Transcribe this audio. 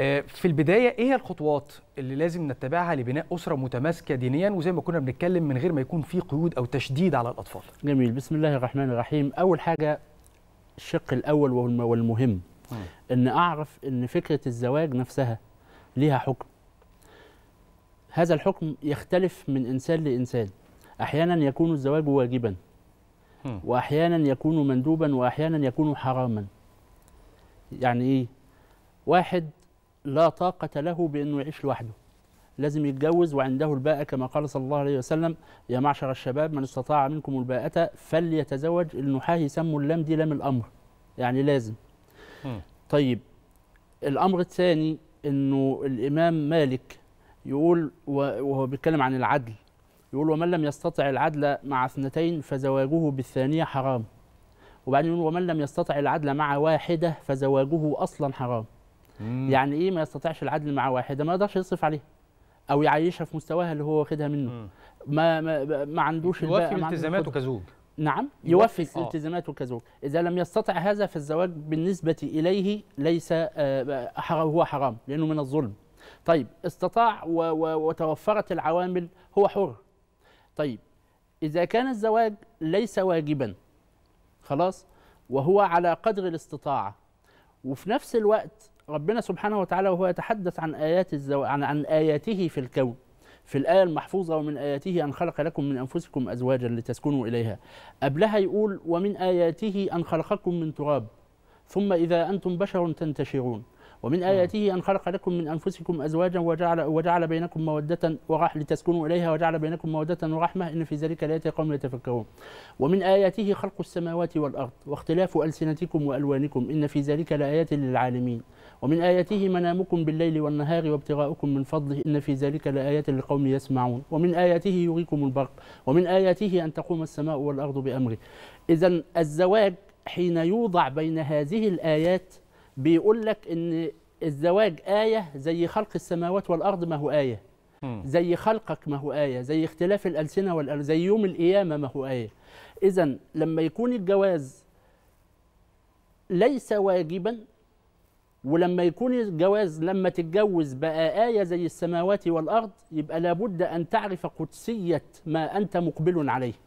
آه، في البدايه ايه هي الخطوات اللي لازم نتبعها لبناء اسره متماسكه دينيا وزي ما كنا بنتكلم من غير ما يكون في قيود او تشديد على الاطفال جميل بسم الله الرحمن الرحيم اول حاجه الشق الاول والمهم ان اعرف ان فكره الزواج نفسها ليها حكم هذا الحكم يختلف من انسان لانسان احيانا يكون الزواج واجبا واحيانا يكون مندوبا واحيانا يكون حراما يعني ايه واحد لا طاقة له بأنه يعيش لوحده لازم يتجوز وعنده الباءة كما قال صلى الله عليه وسلم يا معشر الشباب من استطاع منكم الباءة فليتزوج النحاة يسموا اللام دي لام الأمر يعني لازم طيب الأمر الثاني أنه الإمام مالك يقول وهو بيتكلم عن العدل يقول ومن لم يستطع العدل مع اثنتين فزواجه بالثانية حرام وبعدين يقول ومن لم يستطع العدل مع واحدة فزواجه أصلا حرام مم. يعني ايه ما يستطيعش العدل مع واحده ما يقدرش يصرف عليها او يعيشها في مستواها اللي هو واخدها منه ما ما, ما عندوش يوفي التزاماته كزوج نعم يوفي, آه. التزاماته كزوج اذا لم يستطع هذا فالزواج بالنسبه اليه ليس آه، هو حرام لانه من الظلم طيب استطاع وتوفرت العوامل هو حر طيب اذا كان الزواج ليس واجبا خلاص وهو على قدر الاستطاعه وفي نفس الوقت ربنا سبحانه وتعالى وهو يتحدث عن آيات الزو... عن... عن آياته في الكون في الآية المحفوظة ومن آياته أن خلق لكم من أنفسكم أزواجا لتسكنوا إليها قبلها يقول ومن آياته أن خلقكم من تراب ثم إذا أنتم بشر تنتشرون ومن آه. آياته أن خلق لكم من أنفسكم أزواجا وجعل, وجعل بينكم مودة ورحمة لتسكنوا إليها وجعل بينكم مودة ورحمة إن في ذلك لآيات قوم يتفكرون ومن آياته خلق السماوات والأرض واختلاف ألسنتكم وألوانكم إن في ذلك لآيات للعالمين ومن آياته منامكم بالليل والنهار وابتغاؤكم من فضله إن في ذلك لآيات لقوم يسمعون ومن آياته يغيكم البرق ومن آياته أن تقوم السماء والأرض بأمره إذا الزواج حين يوضع بين هذه الآيات بيقول لك إن الزواج آية زي خلق السماوات والأرض ما هو آية زي خلقك ما هو آية زي اختلاف الألسنة والأرض زي يوم القيامة ما هو آية إذا لما يكون الجواز ليس واجبا ولما يكون الجواز لما تتجوز بقى آية زي السماوات والأرض يبقى لابد أن تعرف قدسية ما أنت مقبل عليه